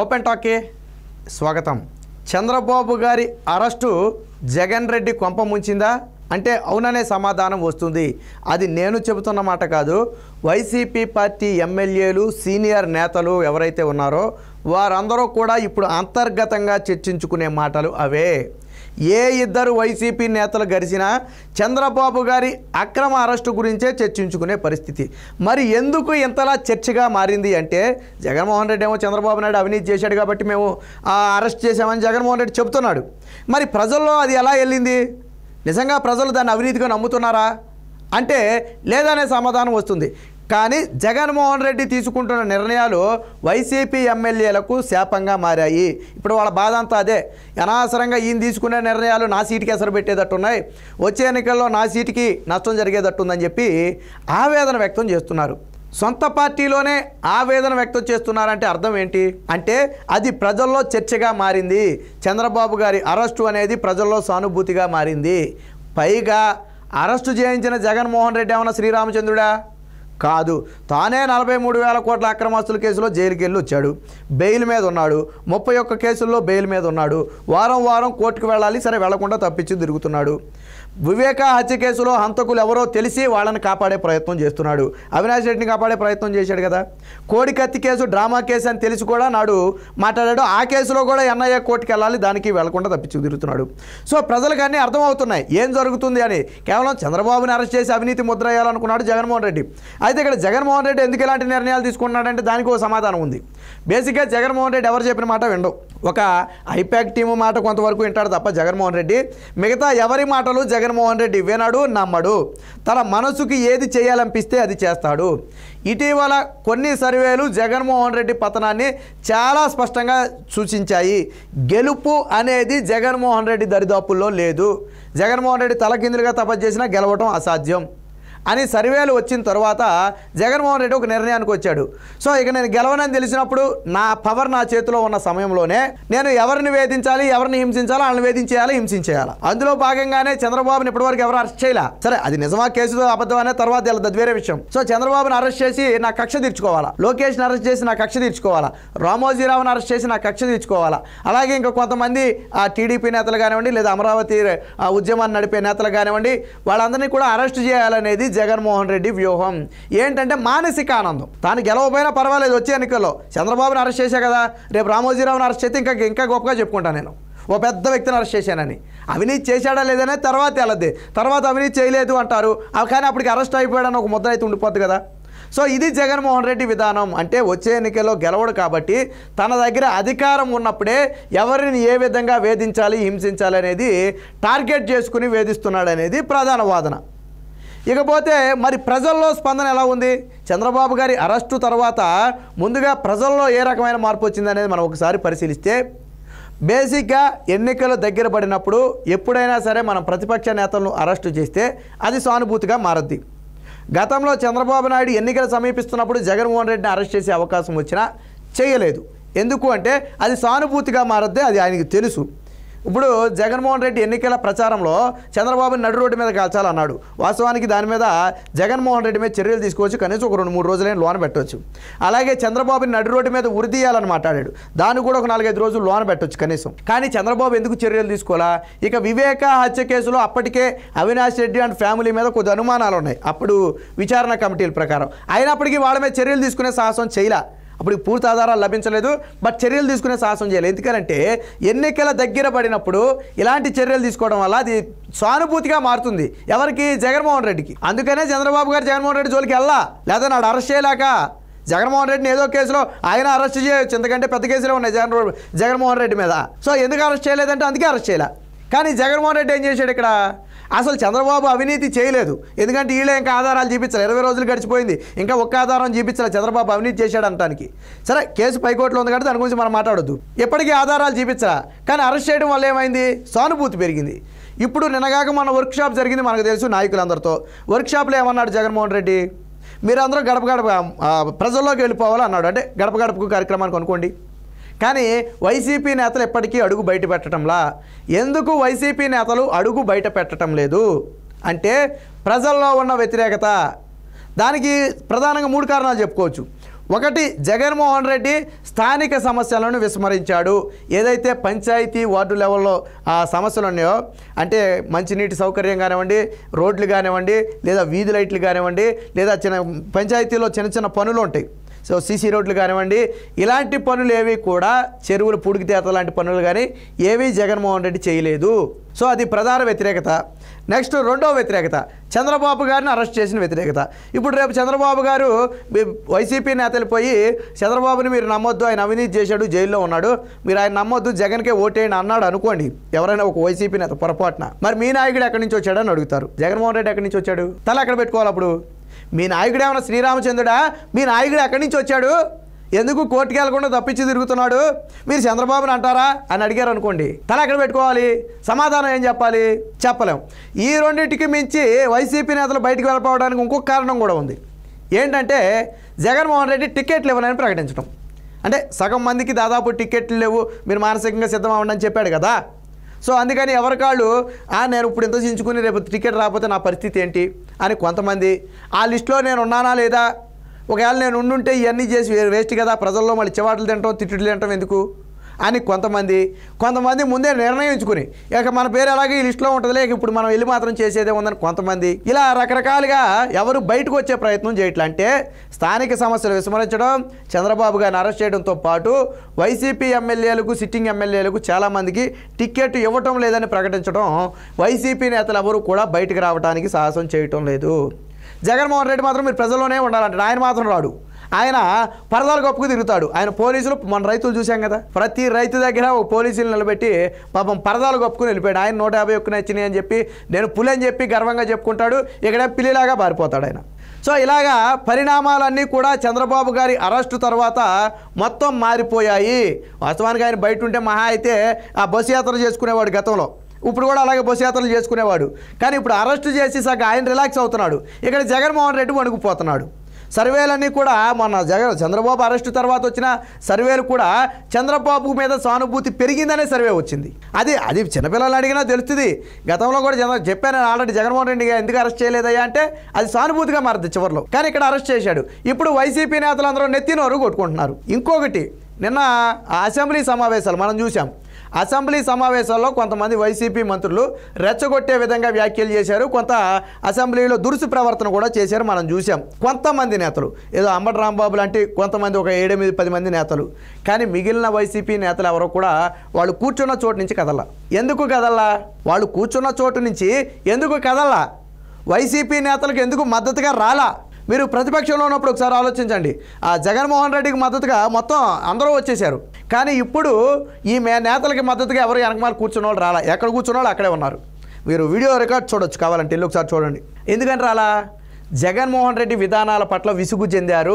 open talkie స్వాగతం చంద్రబాబు గారి arrest Jagan Reddy కొంప ముంచిందా అంటే అవుననే సమాధానం వస్తుంది అది నేను చెబుతున్న మాట కాదు వైసీపీ పార్టీ ఎమ్మెల్యేలు సీనియర్ నేతలు ఎవరైతే ఉన్నారో వారందరూ కూడా ఇప్పుడు అంతర్గతంగా చర్చించుకునే మాటలు అవే ఏ ఇద్దరు వైసీపీ నేతలు గడిచినా చంద్రబాబు గారి అక్రమ అరెస్టు గురించే చర్చించుకునే పరిస్థితి మరి ఎందుకు ఇంతలా చర్చగా మారింది అంటే జగన్మోహన్ రెడ్డి ఏమో చంద్రబాబు నాయుడు అవినీతి చేశాడు కాబట్టి మేము అరెస్ట్ చేశామని జగన్మోహన్ రెడ్డి చెబుతున్నాడు మరి ప్రజల్లో అది ఎలా వెళ్ళింది నిజంగా ప్రజలు దాన్ని అవినీతిగా నమ్ముతున్నారా అంటే లేదనే సమాధానం వస్తుంది కానీ జగన్మోహన్ రెడ్డి తీసుకుంటున్న నిర్ణయాలు వైసీపీ ఎమ్మెల్యేలకు శాపంగా మారాయి ఇప్పుడు వాళ్ళ బాధ అంతా అదే అనవసరంగా ఈయన తీసుకునే నిర్ణయాలు నా సీటుకి ఎసరు ఉన్నాయి వచ్చే ఎన్నికల్లో నా సీటుకి నష్టం జరిగేటట్టుందని చెప్పి ఆవేదన వ్యక్తం చేస్తున్నారు సొంత పార్టీలోనే ఆవేదన వ్యక్తం చేస్తున్నారంటే అర్థం ఏంటి అంటే అది ప్రజల్లో చర్చగా మారింది చంద్రబాబు గారి అరెస్టు అనేది ప్రజల్లో సానుభూతిగా మారింది పైగా అరెస్టు చేయించిన జగన్మోహన్ రెడ్డి ఏమన్నా శ్రీరామచంద్రుడా కాదు తానే నలభై మూడు వేల కోట్ల అక్రమాస్తుల కేసులో జైలుకి వెళ్ళి వచ్చాడు బెయిల్ మీద ఉన్నాడు ముప్పై ఒక్క కేసుల్లో బెయిల్ మీద ఉన్నాడు వారం వారం కోర్టుకు వెళ్ళాలి సరే వెళ్లకుండా తప్పించి తిరుగుతున్నాడు వివేక హత్య కేసులో హంతకులు ఎవరో తెలిసి వాళ్ళని కాపాడే ప్రయత్నం చేస్తున్నాడు అవినాష్ రెడ్డిని కాపాడే ప్రయత్నం చేశాడు కదా కోడి కత్తి కేసు డ్రామా కేసు అని తెలిసి కూడా నాడు మాట్లాడాడు ఆ కేసులో కూడా ఎన్ఐఏ కోర్టుకి వెళ్ళాలి దానికి వెళ్లకుండా తప్పించి తిరుగుతున్నాడు సో ప్రజలకు అన్నీ అర్థమవుతున్నాయి ఏం జరుగుతుంది అని కేవలం చంద్రబాబుని అరెస్ట్ చేసి అవినీతి ముద్ర వేయాలనుకున్నాడు జగన్మోహన్ రెడ్డి అయితే ఇక్కడ జగన్మోహన్ రెడ్డి ఎందుకు ఇలాంటి నిర్ణయాలు తీసుకున్నాడంటే దానికి ఒక సమాధానం ఉంది బేసిక్గా జగన్మోహన్ రెడ్డి ఎవరు చెప్పిన మాట విండవు ఒక ఐపాక్ టీము మాట కొంతవరకు వింటాడు తప్ప జగన్మోహన్ రెడ్డి మిగతా ఎవరి మాటలు జగన్ జగన్మోహన్ రెడ్డి వినడు నమ్మడు తన మనసుకి ఏది చేయాలనిపిస్తే అది చేస్తాడు ఇటీవల కొన్ని సర్వేలు జగన్మోహన్ రెడ్డి పతనాన్ని చాలా స్పష్టంగా సూచించాయి గెలుపు అనేది జగన్మోహన్ రెడ్డి దరిదాపుల్లో లేదు జగన్మోహన్ రెడ్డి తలకిందులుగా తపస్సు చేసినా గెలవటం అసాధ్యం అని సర్వేలు వచ్చిన తర్వాత జగన్మోహన్ రెడ్డి ఒక నిర్ణయానికి వచ్చాడు సో ఇక నేను గెలవనని తెలిసినప్పుడు నా పవర్ నా చేతిలో ఉన్న సమయంలోనే నేను ఎవరిని వేధించాలి ఎవరిని హింసించాలి వాళ్ళని వేధించేయాలి హింసించేయాలి అందులో భాగంగానే చంద్రబాబుని ఇప్పటివరకు ఎవరు అరెస్ట్ చేయాల సరే అది నిజమా కేసుతో అబద్ధం అనే తర్వాత తెలుద్దు వేరే విషయం సో చంద్రబాబుని అరెస్ట్ చేసి నా కక్ష తీర్చుకోవాలా లోకేష్ అరెస్ట్ చేసి నా కక్ష తీర్చుకోవాలా రామోజీరావుని అరెస్ట్ చేసి నా కక్ష తీర్చుకోవాలా అలాగే ఇంకా కొంతమంది ఆ టీడీపీ నేతలు కానివ్వండి లేదా అమరావతి ఉద్యమాన్ని నడిపే నేతలు కానివ్వండి వాళ్ళందరినీ కూడా అరెస్ట్ చేయాలనేది జగన్మోహన్ రెడ్డి వ్యూహం ఏంటంటే మానసిక ఆనందం తాను గెలవపోయినా పర్వాలేదు వచ్చే ఎన్నికల్లో చంద్రబాబుని అరెస్ట్ చేశా కదా రేపు రామోజీరావుని అరెస్ట్ చేస్తే ఇంకా ఇంకా గొప్పగా చెప్పుకుంటాను నేను ఓ పెద్ద వ్యక్తిని అరెస్ట్ చేశానని అవినీతి చేశాడా లేదనే తర్వాత వెళ్ళద్ది తర్వాత అవినీతి చేయలేదు అంటారు కానీ అప్పటికి అరెస్ట్ అయిపోయాడని ఒక ముద్ర అయితే ఉండిపోద్ది కదా సో ఇది జగన్మోహన్ రెడ్డి విధానం అంటే వచ్చే ఎన్నికల్లో గెలవడు కాబట్టి తన దగ్గర అధికారం ఉన్నప్పుడే ఎవరిని ఏ విధంగా వేధించాలి హింసించాలి అనేది టార్గెట్ చేసుకుని వేధిస్తున్నాడు అనేది ప్రధాన వాదన ఇకపోతే మరి ప్రజల్లో స్పందన ఎలా ఉంది చంద్రబాబు గారి అరెస్టు తర్వాత ముందుగా ప్రజల్లో ఏ రకమైన మార్పు వచ్చిందనేది మనం ఒకసారి పరిశీలిస్తే బేసిక్గా ఎన్నికలు దగ్గర పడినప్పుడు ఎప్పుడైనా సరే మనం ప్రతిపక్ష నేతలను అరెస్టు చేస్తే అది సానుభూతిగా మారద్ది గతంలో చంద్రబాబు నాయుడు ఎన్నికలు సమీపిస్తున్నప్పుడు జగన్మోహన్ రెడ్డిని అరెస్ట్ చేసే అవకాశం వచ్చినా చేయలేదు ఎందుకు అంటే అది సానుభూతిగా మారద్దే అది ఆయనకు తెలుసు ఇప్పుడు జగన్మోహన్ రెడ్డి ఎన్నికల ప్రచారంలో చంద్రబాబుని నడు రోడ్డు మీద కాల్చాలన్నాడు వాస్తవానికి దాని మీద జగన్మోహన్ రెడ్డి మీద చర్యలు తీసుకోవచ్చు కనీసం ఒక రెండు మూడు రోజులైన లోన్ పెట్టవచ్చు అలాగే చంద్రబాబుని నడు రోడ్డు మీద ఉరిదీయాలని మాట్లాడాడు దాన్ని కూడా ఒక నాలుగైదు రోజులు లోన్ పెట్టవచ్చు కనీసం కానీ చంద్రబాబు ఎందుకు చర్యలు తీసుకోవాలా ఇక వివేక హత్య కేసులో అప్పటికే అవినాష్ రెడ్డి అండ్ ఫ్యామిలీ మీద కొద్ది అనుమానాలు ఉన్నాయి అప్పుడు విచారణ కమిటీల ప్రకారం అయినప్పటికీ వాళ్ళ మీద చర్యలు తీసుకునే సాహసం చేయలే అప్పుడు పూర్తి ఆధారాలు లభించలేదు బట్ చర్యలు తీసుకునే సాహసం చేయాలి ఎందుకంటే ఎన్నికల దగ్గర పడినప్పుడు ఇలాంటి చర్యలు తీసుకోవడం వల్ల అది సానుభూతిగా మారుతుంది ఎవరికి జగన్మోహన్ రెడ్డికి అందుకనే చంద్రబాబు గారు జగన్మోహన్ రెడ్డి జోలికి వెళ్ళా లేదా నాడు అరెస్ట్ చేయలేక జగన్మోహన్ రెడ్డిని ఏదో కేసులో ఆయన అరెస్ట్ చేయొచ్చు ఎందుకంటే పెద్ద కేసులో ఉన్నాయి జగన్ జగన్మోహన్ రెడ్డి మీద సో ఎందుకు అరెస్ట్ చేయలేదంటే అందుకే అరెస్ట్ చేయలే కానీ జగన్మోహన్ రెడ్డి ఏం చేశాడు ఇక్కడ అసలు చంద్రబాబు అవినీతి చేయలేదు ఎందుకంటే వీళ్ళే ఇంకా ఆధారాలు చూపించాలి ఇరవై రోజులు గడిచిపోయింది ఇంకా ఒక్క ఆధారం చూపించాలి చంద్రబాబు అవినీతి చేశాడు అంటానికి సరే కేసు పైకోట్లో ఉంది కాబట్టి దాని గురించి మనం మాట్లాడద్దు ఎప్పటికీ ఆధారాలు చూపించరా కానీ అరెస్ట్ చేయడం వల్ల ఏమైంది సానుభూతి పెరిగింది ఇప్పుడు నిన్నగాక మన వర్క్షాప్ జరిగింది మనకు తెలుసు నాయకులందరితో వర్క్షాప్లో ఏమన్నాడు జగన్మోహన్ రెడ్డి మీరందరూ గడప గడప ప్రజల్లోకి వెళ్ళిపోవాలన్నాడు అంటే గడప గడపకు కార్యక్రమానికి అనుకోండి కానీ వైసీపీ నేతలు ఎప్పటికీ అడుగు బయట పెట్టడంలా ఎందుకు వైసీపీ నేతలు అడుగు బయట పెట్టడం లేదు అంటే ప్రజల్లో ఉన్న వ్యతిరేకత దానికి ప్రధానంగా మూడు కారణాలు చెప్పుకోవచ్చు ఒకటి జగన్మోహన్ రెడ్డి స్థానిక సమస్యలను విస్మరించాడు ఏదైతే పంచాయతీ వార్డు లెవెల్లో ఆ సమస్యలు ఉన్నాయో అంటే మంచినీటి సౌకర్యం కానివ్వండి రోడ్లు కానివ్వండి లేదా వీధి లైట్లు కానివ్వండి లేదా చిన్న పంచాయతీలో చిన్న చిన్న పనులు ఉంటాయి సో సీసీ రోడ్లు కానివ్వండి ఇలాంటి పనులు ఏవి కూడా చెరువులు పూడికి లాంటి పనులు కానీ ఏవి జగన్మోహన్ రెడ్డి చేయలేదు సో అది ప్రధాన వ్యతిరేకత నెక్స్ట్ రెండవ వ్యతిరేకత చంద్రబాబు గారిని అరెస్ట్ చేసిన వ్యతిరేకత ఇప్పుడు రేపు చంద్రబాబు గారు వైసీపీ నేతలు పోయి చంద్రబాబుని మీరు నమ్మొద్దు ఆయన అవినీతి చేశాడు జైల్లో ఉన్నాడు మీరు ఆయన నమ్మొద్దు జగన్కే ఓటేయండి అన్నాడు అనుకోండి ఎవరైనా ఒక వైసీపీ నేత పొరపాటున మరి మీ నాయకుడు ఎక్కడి నుంచి అని అడుగుతారు జగన్మోహన్ రెడ్డి ఎక్కడి నుంచి వచ్చాడు తల ఎక్కడ పెట్టుకోవాలి అప్పుడు మీ నాయకుడు ఏమైనా శ్రీరామచంద్రుడా మీ నాయకుడు ఎక్కడి నుంచి వచ్చాడు ఎందుకు కోర్టుకి వెళ్లకుండా తప్పించి తిరుగుతున్నాడు మీరు చంద్రబాబుని అంటారా అని అడిగారు అనుకోండి తల ఎక్కడ పెట్టుకోవాలి సమాధానం ఏం చెప్పాలి చెప్పలేం ఈ రెండింటికి మించి వైసీపీ నేతలు బయటకు వెళ్ళిపోవడానికి ఇంకొక కారణం కూడా ఉంది ఏంటంటే జగన్మోహన్ రెడ్డి టికెట్లు ఇవ్వనని ప్రకటించడం అంటే సగం మందికి దాదాపు టికెట్లు లేవు మీరు మానసికంగా సిద్ధం అని చెప్పాడు కదా సో అందుకని ఎవరికాళ్ళు నేను ఇప్పుడు ఇంత చించుకుని రేపు టికెట్ రాకపోతే నా పరిస్థితి ఏంటి అని కొంతమంది ఆ లిస్టులో నేను ఉన్నానా లేదా ఒకవేళ నేను ఉండుంటే ఇవన్నీ చేసి వేస్ట్ కదా ప్రజల్లో మళ్ళీ చివాట్లు తింటాం తిట్టులు తింటాం ఎందుకు అని కొంతమంది కొంతమంది ముందే నిర్ణయించుకుని ఇక మన పేరు అలాగే ఈ లిస్టులో ఉంటుందిలే ఇప్పుడు మనం వెళ్ళి మాత్రం చేసేదే ఉందని కొంతమంది ఇలా రకరకాలుగా ఎవరు బయటకు వచ్చే ప్రయత్నం చేయట్లా అంటే స్థానిక సమస్యలు విస్మరించడం చంద్రబాబు గారిని అరెస్ట్ చేయడంతో పాటు వైసీపీ ఎమ్మెల్యేలకు సిట్టింగ్ ఎమ్మెల్యేలకు చాలామందికి టికెట్ ఇవ్వటం లేదని ప్రకటించడం వైసీపీ నేతలు ఎవరు కూడా బయటకు రావడానికి సాహసం చేయటం లేదు జగన్మోహన్ రెడ్డి మాత్రం మీరు ప్రజల్లోనే ఉండాలంటే ఆయన మాత్రం రాడు ఆయన పరదాలు గొప్పకు తిరుగుతాడు ఆయన పోలీసులు మన రైతులు చూసాం కదా ప్రతి రైతు దగ్గర ఓ పోలీసులు నిలబెట్టి పాపం పరదాలు గొప్పకుని వెళ్ళిపోయాడు ఆయన నూట యాభై ఒక్కనే వచ్చినాయి అని చెప్పి నేను పులి అని చెప్పి గర్వంగా చెప్పుకుంటాడు ఇక్కడ పిల్లిలాగా పారిపోతాడు ఆయన సో ఇలాగా పరిణామాలన్నీ కూడా చంద్రబాబు గారి అరెస్టు తర్వాత మొత్తం మారిపోయాయి వాస్తవానికి ఆయన బయట ఉంటే మహా అయితే ఆ బస్సు యాత్ర చేసుకునేవాడు గతంలో ఇప్పుడు కూడా అలాగే బస్సు యాత్రలు చేసుకునేవాడు కానీ ఇప్పుడు అరెస్టు చేసి సగ ఆయన రిలాక్స్ అవుతున్నాడు ఇక్కడ జగన్మోహన్ రెడ్డి వణుకుపోతున్నాడు సర్వేలన్నీ కూడా మన జగన్ చంద్రబాబు అరెస్టు తర్వాత వచ్చిన సర్వేలు కూడా చంద్రబాబు మీద సానుభూతి పెరిగిందనే సర్వే వచ్చింది అది అది చిన్నపిల్లలు అడిగినా తెలుస్తుంది గతంలో కూడా చంద్ర చెప్పాను ఆల్రెడీ జగన్మోహన్ రెడ్డి ఎందుకు అరెస్ట్ చేయలేదయ్యా అంటే అది సానుభూతిగా మారింది చివరిలో కానీ ఇక్కడ అరెస్ట్ చేశాడు ఇప్పుడు వైసీపీ నేతలందరూ నెత్తినోరు కొట్టుకుంటున్నారు ఇంకొకటి నిన్న అసెంబ్లీ సమావేశాలు మనం చూసాం అసెంబ్లీ సమావేశాల్లో కొంతమంది వైసీపీ మంత్రులు రెచ్చగొట్టే విధంగా వ్యాఖ్యలు చేశారు కొంత అసెంబ్లీలో దురుసు ప్రవర్తన కూడా చేశారు మనం చూసాం కొంతమంది నేతలు ఏదో అంబటి రాంబాబు లాంటి కొంతమంది ఒక ఏడెనిమిది పది మంది నేతలు కానీ మిగిలిన వైసీపీ నేతలు ఎవరో కూడా వాళ్ళు కూర్చున్న చోటు నుంచి కదల ఎందుకు కదల్లా వాళ్ళు కూర్చున్న చోటు నుంచి ఎందుకు కదల్లా వైసీపీ నేతలకు ఎందుకు మద్దతుగా రాలా మీరు ప్రతిపక్షంలో ఉన్నప్పుడు ఒకసారి ఆలోచించండి ఆ జగన్మోహన్ రెడ్డికి మద్దతుగా మొత్తం అందరూ వచ్చేసారు కానీ ఇప్పుడు ఈ మే నేతలకి మద్దతుగా ఎవరు వెనకమాల కూర్చున్న వాళ్ళు రాలా ఎక్కడ కూర్చున్న వాళ్ళు అక్కడే ఉన్నారు మీరు వీడియో రికార్డ్ చూడొచ్చు కావాలంటే వెళ్ళి ఒకసారి చూడండి ఎందుకంటే రాలా జగన్మోహన్ రెడ్డి విధానాల పట్ల విసుగు చెందారు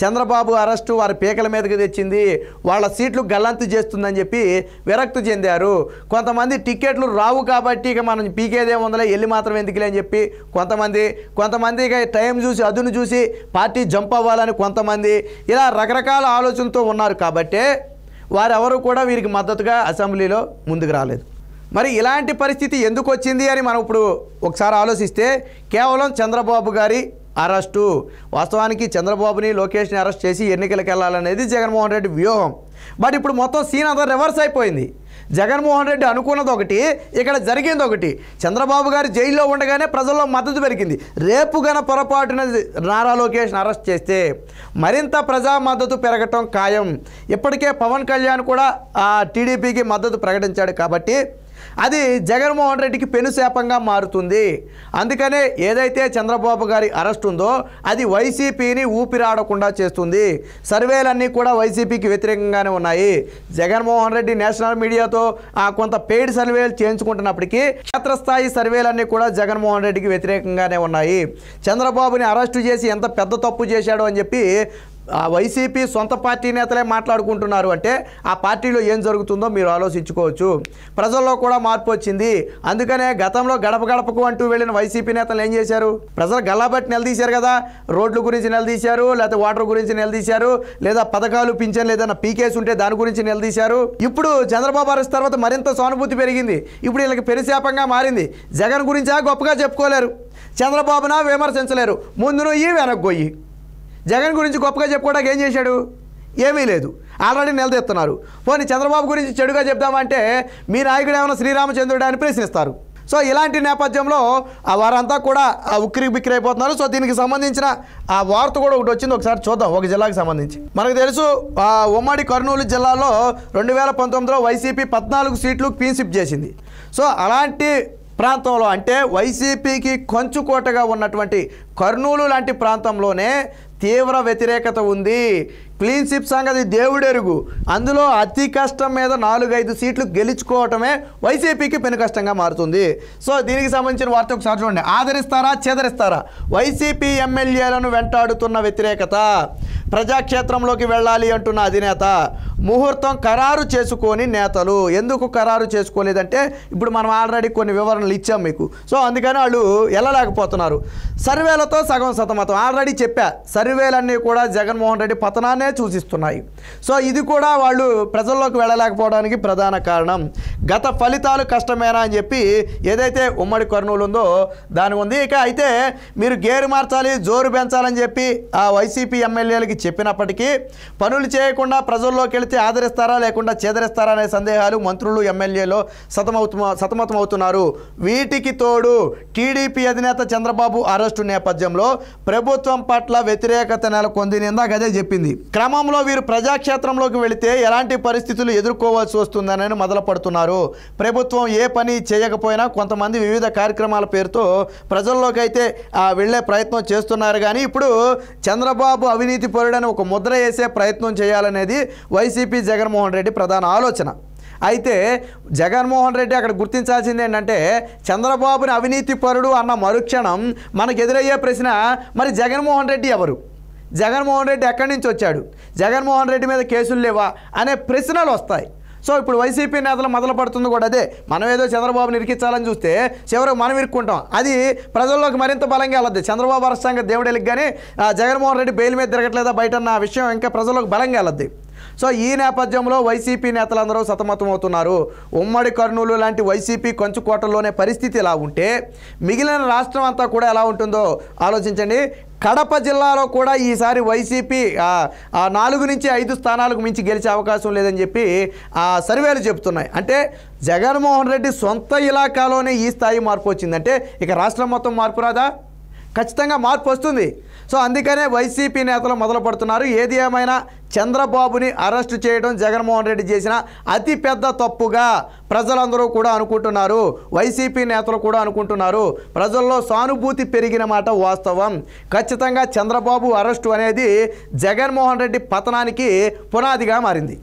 చంద్రబాబు అరెస్టు వారి పీకల మీదకి తెచ్చింది వాళ్ళ సీట్లు గల్లంతు చేస్తుందని చెప్పి విరక్తి చెందారు కొంతమంది టికెట్లు రావు కాబట్టి ఇక మనం పీకేదే ఉందలే వెళ్ళి మాత్రం ఎందుకులే అని చెప్పి కొంతమంది కొంతమంది ఇక టైం చూసి అదును చూసి పార్టీ జంప్ అవ్వాలని కొంతమంది ఇలా రకరకాల ఆలోచనతో ఉన్నారు కాబట్టే వారెవరూ కూడా వీరికి మద్దతుగా అసెంబ్లీలో ముందుకు రాలేదు మరి ఇలాంటి పరిస్థితి ఎందుకు వచ్చింది అని మనం ఇప్పుడు ఒకసారి ఆలోచిస్తే కేవలం చంద్రబాబు గారి అరెస్టు వాస్తవానికి చంద్రబాబుని లోకేష్ని అరెస్ట్ చేసి ఎన్నికలకు వెళ్ళాలనేది జగన్మోహన్ రెడ్డి వ్యూహం బట్ ఇప్పుడు మొత్తం సీన్ అంతా రివర్స్ అయిపోయింది జగన్మోహన్ రెడ్డి అనుకున్నది ఒకటి ఇక్కడ జరిగింది ఒకటి చంద్రబాబు గారు జైల్లో ఉండగానే ప్రజల్లో మద్దతు పెరిగింది రేపు గన పొరపాటున నారా లోకేష్ని అరెస్ట్ చేస్తే మరింత ప్రజా మద్దతు పెరగటం ఖాయం ఇప్పటికే పవన్ కళ్యాణ్ కూడా టీడీపీకి మద్దతు ప్రకటించాడు కాబట్టి అది జగన్మోహన్ రెడ్డికి పెనుశాపంగా మారుతుంది అందుకనే ఏదైతే చంద్రబాబు గారి అరెస్ట్ ఉందో అది వైసీపీని ఊపిరాడకుండా చేస్తుంది సర్వేలన్నీ కూడా వైసీపీకి వ్యతిరేకంగానే ఉన్నాయి జగన్మోహన్ రెడ్డి నేషనల్ మీడియాతో కొంత పెయిడ్ సర్వేలు చేయించుకుంటున్నప్పటికీ క్షేత్రస్థాయి సర్వేలన్నీ కూడా జగన్మోహన్ రెడ్డికి వ్యతిరేకంగానే ఉన్నాయి చంద్రబాబుని అరెస్టు చేసి ఎంత పెద్ద తప్పు చేశాడో అని చెప్పి ఆ వైసీపీ సొంత పార్టీ నేతలే మాట్లాడుకుంటున్నారు అంటే ఆ పార్టీలో ఏం జరుగుతుందో మీరు ఆలోచించుకోవచ్చు ప్రజల్లో కూడా మార్పు వచ్చింది అందుకనే గతంలో గడప గడపకు అంటూ వెళ్ళిన వైసీపీ నేతలు ఏం చేశారు ప్రజలు గల్లాబట్టి నిలదీశారు కదా రోడ్ల గురించి నిలదీశారు లేకపోతే వాటర్ గురించి నిలదీశారు లేదా పథకాలు పింఛన్ ఏదైనా పీకేస్ ఉంటే దాని గురించి నిలదీశారు ఇప్పుడు చంద్రబాబు అరెస్ట్ తర్వాత మరింత సానుభూతి పెరిగింది ఇప్పుడు వీళ్ళకి పెరిశాపంగా మారింది జగన్ గురించా గొప్పగా చెప్పుకోలేరు చంద్రబాబునా విమర్శించలేరు ముందు నువ్వు ఈ వెనక్కి జగన్ గురించి గొప్పగా చెప్పుకోవడానికి ఏం చేశాడు ఏమీ లేదు ఆల్రెడీ నిలదెత్తున్నారు పోనీ చంద్రబాబు గురించి చెడుగా చెప్దామంటే మీ నాయకుడు ఏమైనా శ్రీరామచంద్రుడు అని ప్రశ్నిస్తారు సో ఇలాంటి నేపథ్యంలో ఆ వారంతా కూడా ఉక్కిరి బిక్కిరి అయిపోతున్నారు సో దీనికి సంబంధించిన ఆ వార్త కూడా ఒకటి వచ్చింది ఒకసారి చూద్దాం ఒక జిల్లాకు సంబంధించి మనకు తెలుసు ఉమ్మడి కర్నూలు జిల్లాలో రెండు వేల పంతొమ్మిదిలో వైసీపీ పద్నాలుగు సీట్లు క్వీన్షిప్ చేసింది సో అలాంటి ప్రాంతంలో అంటే వైసీపీకి కొంచుకోటగా ఉన్నటువంటి కర్నూలు లాంటి ప్రాంతంలోనే తీవ్ర వ్యతిరేకత ఉంది క్లీన్ షిప్ సంగతి దేవుడెరుగు అందులో అతి కష్టం మీద నాలుగైదు సీట్లు గెలుచుకోవటమే వైసీపీకి పెను కష్టంగా మారుతుంది సో దీనికి సంబంధించిన వార్త ఒకసారి చూడండి ఆదరిస్తారా చెదరిస్తారా వైసీపీ ఎమ్మెల్యేలను వెంటాడుతున్న వ్యతిరేకత ప్రజాక్షేత్రంలోకి వెళ్ళాలి అంటున్న అధినేత ముహూర్తం ఖరారు చేసుకొని నేతలు ఎందుకు ఖరారు చేసుకోలేదంటే ఇప్పుడు మనం ఆల్రెడీ కొన్ని వివరణలు ఇచ్చాం మీకు సో అందుకని వాళ్ళు వెళ్ళలేకపోతున్నారు సర్వేలతో సగం సతమతం ఆల్రెడీ చెప్పా సర్వేలన్నీ కూడా జగన్మోహన్ రెడ్డి పతనాన్ని ధరలే సూచిస్తున్నాయి సో ఇది కూడా వాళ్ళు ప్రజల్లోకి వెళ్ళలేకపోవడానికి ప్రధాన కారణం గత ఫలితాలు కష్టమేనా అని చెప్పి ఏదైతే ఉమ్మడి కర్నూలు ఉందో దాని ఉంది ఇక అయితే మీరు గేరు మార్చాలి జోరు పెంచాలని చెప్పి ఆ వైసీపీ ఎమ్మెల్యేలకి చెప్పినప్పటికీ పనులు చేయకుండా ప్రజల్లోకి వెళితే ఆదరిస్తారా లేకుండా చేదరిస్తారా అనే సందేహాలు మంత్రులు ఎమ్మెల్యేలు సతమవుతు సతమతమవుతున్నారు వీటికి తోడు టీడీపీ అధినేత చంద్రబాబు అరెస్టు నేపథ్యంలో ప్రభుత్వం పట్ల వ్యతిరేకత నెలకొంది ఇందాక అదే చెప్పింది క్రమంలో వీరు ప్రజాక్షేత్రంలోకి వెళితే ఎలాంటి పరిస్థితులు ఎదుర్కోవాల్సి వస్తుందని మొదలుపడుతున్నారు ప్రభుత్వం ఏ పని చేయకపోయినా కొంతమంది వివిధ కార్యక్రమాల పేరుతో ప్రజల్లోకి అయితే వెళ్లే ప్రయత్నం చేస్తున్నారు కానీ ఇప్పుడు చంద్రబాబు అవినీతి పరుడని ఒక ముద్ర వేసే ప్రయత్నం చేయాలనేది వైసీపీ జగన్మోహన్ రెడ్డి ప్రధాన ఆలోచన అయితే జగన్మోహన్ రెడ్డి అక్కడ గుర్తించాల్సింది ఏంటంటే చంద్రబాబుని అవినీతి పరుడు అన్న మరుక్షణం మనకు ఎదురయ్యే ప్రశ్న మరి జగన్మోహన్ రెడ్డి ఎవరు జగన్మోహన్ రెడ్డి ఎక్కడి నుంచి వచ్చాడు జగన్మోహన్ రెడ్డి మీద కేసులు లేవా అనే ప్రశ్నలు వస్తాయి సో ఇప్పుడు వైసీపీ నేతలు మొదలు పడుతుంది కూడా అదే మనం ఏదో చంద్రబాబు నిరికించాలని చూస్తే చివరికి మనం ఇరుక్కుంటాం అది ప్రజల్లోకి మరింత బలంగా వెళ్ళద్ది చంద్రబాబు దేవుడు వెళ్ళి కానీ జగన్మోహన్ రెడ్డి బెయిల్ మీద తిరగట్లేదా బయట అన్న విషయం ఇంకా ప్రజల్లోకి బలంగా వెళ్ళద్ది సో ఈ నేపథ్యంలో వైసీపీ నేతలందరూ సతమతం అవుతున్నారు ఉమ్మడి కర్నూలు లాంటి వైసీపీ కొంచుకోటల్లోనే పరిస్థితి ఎలా ఉంటే మిగిలిన రాష్ట్రం అంతా కూడా ఎలా ఉంటుందో ఆలోచించండి కడప జిల్లాలో కూడా ఈసారి వైసీపీ నాలుగు నుంచి ఐదు స్థానాలకు మించి గెలిచే అవకాశం లేదని చెప్పి సర్వేలు చెబుతున్నాయి అంటే జగన్మోహన్ రెడ్డి సొంత ఇలాకాలోనే ఈ స్థాయి మార్పు వచ్చిందంటే ఇక రాష్ట్రం మొత్తం మార్పు రాదా ఖచ్చితంగా మార్పు వస్తుంది సో అందుకనే వైసీపీ నేతలు మొదలు పడుతున్నారు ఏది ఏమైనా చంద్రబాబుని అరెస్ట్ చేయడం జగన్మోహన్ రెడ్డి చేసిన అతిపెద్ద తప్పుగా ప్రజలందరూ కూడా అనుకుంటున్నారు వైసీపీ నేతలు కూడా అనుకుంటున్నారు ప్రజల్లో సానుభూతి పెరిగిన మాట వాస్తవం ఖచ్చితంగా చంద్రబాబు అరెస్టు అనేది జగన్మోహన్ రెడ్డి పతనానికి పునాదిగా మారింది